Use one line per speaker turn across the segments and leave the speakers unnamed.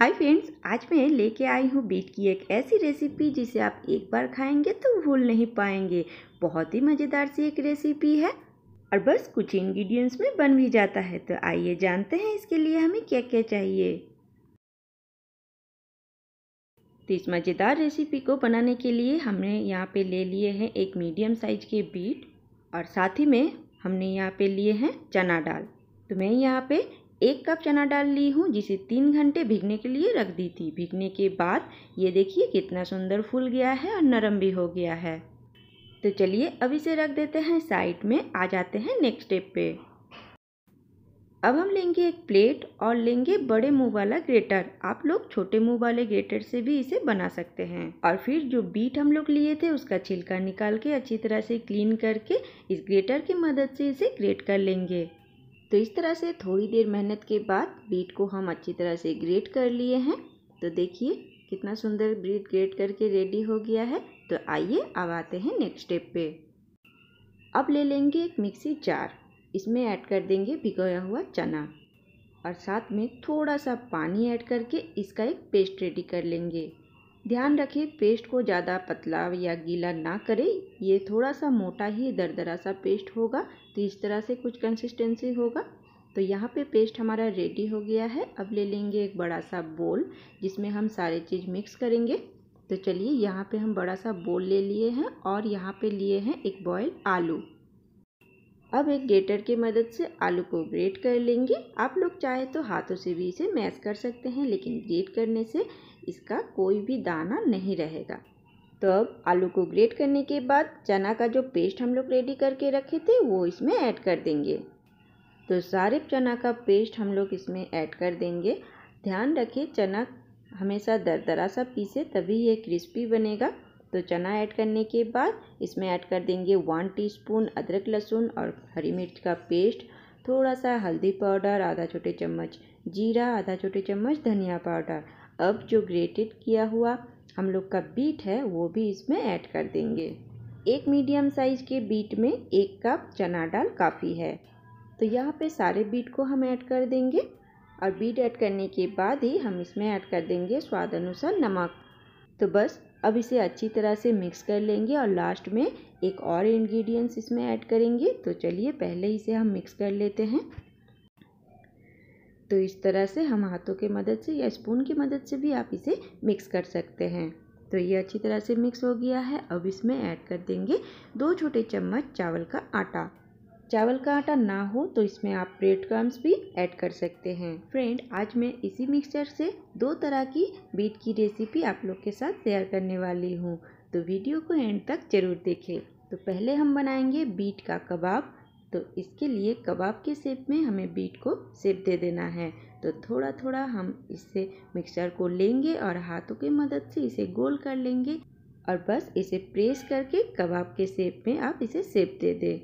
hi friends आज मैं लेके आई हूँ बीट की एक ऐसी रेसिपी जिसे आप एक बार खाएंगे तो भूल नहीं पाएंगे बहुत ही मज़ेदार सी एक रेसिपी है और बस कुछ इंग्रेडिएंट्स में बन भी जाता है तो आइए जानते हैं इसके लिए हमें क्या क्या चाहिए तो इस मज़ेदार रेसिपी को बनाने के लिए हमने यहाँ पे ले लिए हैं एक मीडियम साइज के बीट और साथ ही में हमने यहाँ पे लिए हैं चना दाल तो मैं यहाँ पे एक कप चना डाल ली हूँ जिसे तीन घंटे भीगने के लिए रख दी थी भीगने के बाद ये देखिए कितना सुंदर फूल गया है और नरम भी हो गया है तो चलिए अब इसे रख देते हैं साइड में आ जाते हैं नेक्स्ट स्टेप पे अब हम लेंगे एक प्लेट और लेंगे बड़े मुंह वाला ग्रेटर आप लोग छोटे मुंह वाले ग्रेटर से भी इसे बना सकते हैं और फिर जो बीट हम लोग लिए थे उसका छिलका निकाल के अच्छी तरह से क्लीन करके इस ग्रेटर की मदद से इसे ग्रेट कर लेंगे तो इस तरह से थोड़ी देर मेहनत के बाद बीट को हम अच्छी तरह से ग्रेट कर लिए हैं तो देखिए कितना सुंदर बीट ग्रेट करके रेडी हो गया है तो आइए अब आते हैं नेक्स्ट स्टेप पे अब ले लेंगे एक मिक्सी जार इसमें ऐड कर देंगे भिगोया हुआ चना और साथ में थोड़ा सा पानी ऐड करके इसका एक पेस्ट रेडी कर लेंगे ध्यान रखें पेस्ट को ज़्यादा पतला या गीला ना करें ये थोड़ा सा मोटा ही दरदरा सा पेस्ट होगा तो इस तरह से कुछ कंसिस्टेंसी होगा तो यहाँ पे पेस्ट हमारा रेडी हो गया है अब ले लेंगे एक बड़ा सा बोल जिसमें हम सारे चीज़ मिक्स करेंगे तो चलिए यहाँ पे हम बड़ा सा बोल ले लिए हैं और यहाँ पे लिए हैं एक बॉयल आलू अब एक गेटर की मदद से आलू को ग्रेट कर लेंगे आप लोग चाहे तो हाथों से भी इसे मैश कर सकते हैं लेकिन ग्रेट करने से इसका कोई भी दाना नहीं रहेगा तो अब आलू को ग्रेट करने के बाद चना का जो पेस्ट हम लोग रेडी करके रखे थे वो इसमें ऐड कर देंगे तो सारे चना का पेस्ट हम लोग इसमें ऐड कर देंगे ध्यान रखें चना हमेशा दरदरा सा पीसे तभी ये क्रिस्पी बनेगा तो चना ऐड करने के बाद इसमें ऐड कर देंगे वन टीस्पून अदरक लहसुन और हरी मिर्च का पेस्ट थोड़ा सा हल्दी पाउडर आधा छोटे चम्मच जीरा आधा छोटे चम्मच धनिया पाउडर अब जो ग्रेटेड किया हुआ हम लोग का बीट है वो भी इसमें ऐड कर देंगे एक मीडियम साइज के बीट में एक कप चना डाल काफ़ी है तो यहाँ पे सारे बीट को हम ऐड कर देंगे और बीट ऐड करने के बाद ही हम इसमें ऐड कर देंगे स्वाद अनुसार नमक तो बस अब इसे अच्छी तरह से मिक्स कर लेंगे और लास्ट में एक और इंग्रेडिएंट्स इसमें ऐड करेंगे तो चलिए पहले इसे हम मिक्स कर लेते हैं तो इस तरह से हम हाथों के मदद से या स्पून की मदद से भी आप इसे मिक्स कर सकते हैं तो ये अच्छी तरह से मिक्स हो गया है अब इसमें ऐड कर देंगे दो छोटे चम्मच चावल का आटा चावल का आटा ना हो तो इसमें आप ब्रेड क्रम्स भी ऐड कर सकते हैं फ्रेंड आज मैं इसी मिक्सचर से दो तरह की बीट की रेसिपी आप लोग के साथ शेयर करने वाली हूँ तो वीडियो को एंड तक ज़रूर देखें तो पहले हम बनाएंगे बीट का कबाब तो इसके लिए कबाब के सेप में हमें बीट को सेप दे देना है तो थोड़ा थोड़ा हम इससे मिक्सचर को लेंगे और हाथों की मदद से इसे गोल कर लेंगे और बस इसे प्रेस करके कबाब के सेप में आप इसे सेप दे दें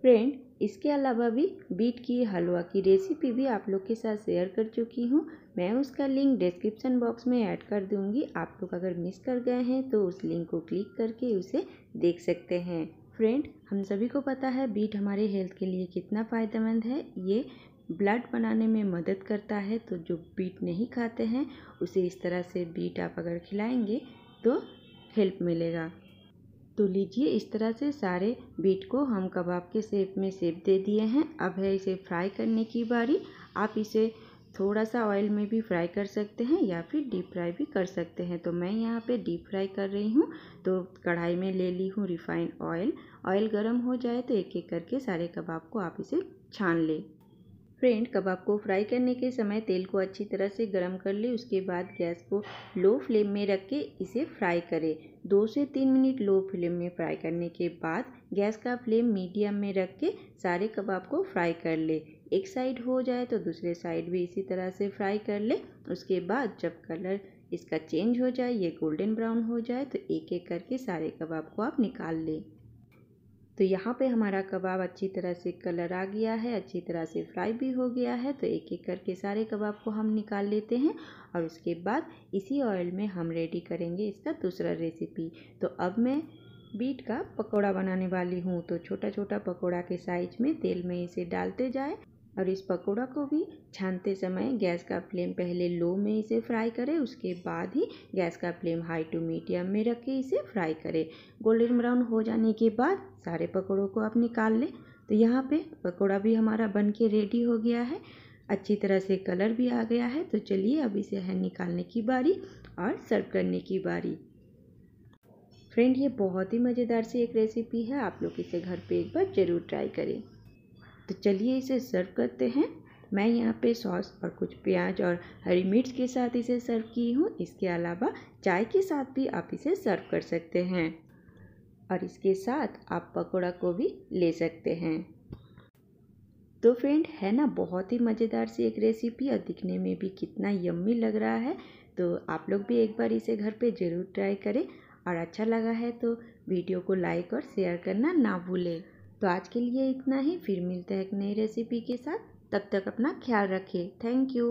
फ्रेंड इसके अलावा भी बीट की हलवा की रेसिपी भी आप लोग के साथ शेयर कर चुकी हूँ मैं उसका लिंक डिस्क्रिप्शन बॉक्स में ऐड कर दूँगी आप लोग अगर मिस कर गए हैं तो उस लिंक को क्लिक करके उसे देख सकते हैं फ्रेंड हम सभी को पता है बीट हमारे हेल्थ के लिए कितना फ़ायदेमंद है ये ब्लड बनाने में मदद करता है तो जो बीट नहीं खाते हैं उसे इस तरह से बीट आप अगर खिलाएंगे तो हेल्प मिलेगा तो लीजिए इस तरह से सारे बीट को हम कबाब के सेप में सेप दे दिए हैं अब है इसे फ्राई करने की बारी आप इसे थोड़ा सा ऑयल में भी फ्राई कर सकते हैं या फिर डीप फ्राई भी कर सकते हैं तो मैं यहाँ पे डीप फ्राई कर रही हूँ तो कढ़ाई में ले ली हूँ रिफाइंड ऑयल ऑयल गर्म हो जाए तो एक एक करके सारे कबाब को आप इसे छान लें फ्रेंड कबाब को फ्राई करने के समय तेल को अच्छी तरह से गर्म कर ले उसके बाद गैस को लो फ्लेम में रख के इसे फ्राई करें दो से तीन मिनट लो फ्लेम में फ्राई करने के बाद गैस का फ्लेम मीडियम में रख के सारे कबाब को फ्राई कर ले एक साइड हो जाए तो दूसरे साइड भी इसी तरह से फ्राई कर ले उसके बाद जब कलर इसका चेंज हो जाए ये गोल्डन ब्राउन हो जाए तो एक एक करके सारे कबाब को आप निकाल लें तो यहाँ पे हमारा कबाब अच्छी तरह से कलर आ गया है अच्छी तरह से फ्राई भी हो गया है तो एक एक करके सारे कबाब को हम निकाल लेते हैं और उसके बाद इसी ऑयल में हम रेडी करेंगे इसका दूसरा रेसिपी तो अब मैं बीट का पकौड़ा बनाने वाली हूँ तो छोटा छोटा पकौड़ा के साइज में तेल में इसे डालते जाए और इस पकौड़ा को भी छानते समय गैस का फ्लेम पहले लो में इसे फ्राई करें उसके बाद ही गैस का फ्लेम हाई टू मीडियम में रख के इसे फ्राई करें गोल्डन ब्राउन हो जाने के बाद सारे पकौड़ों को आप निकाल लें तो यहाँ पे पकौड़ा भी हमारा बन के रेडी हो गया है अच्छी तरह से कलर भी आ गया है तो चलिए अब इसे है निकालने की बारी और सर्व करने की बारी फ्रेंड ये बहुत ही मज़ेदार सी एक रेसिपी है आप लोग इसे घर पे एक बार ज़रूर ट्राई करें तो चलिए इसे सर्व करते हैं मैं यहाँ पे सॉस और कुछ प्याज और हरी मिर्च के साथ इसे सर्व की हूँ इसके अलावा चाय के साथ भी आप इसे सर्व कर सकते हैं और इसके साथ आप पकौड़ा को भी ले सकते हैं तो फ्रेंड है ना बहुत ही मज़ेदार सी एक रेसिपी और दिखने में भी कितना यम्मी लग रहा है तो आप लोग भी एक बार इसे घर पे ज़रूर ट्राई करें और अच्छा लगा है तो वीडियो को लाइक और शेयर करना ना भूलें तो आज के लिए इतना ही फिर मिलते हैं एक नई रेसिपी के साथ तब तक अपना ख्याल रखें थैंक यू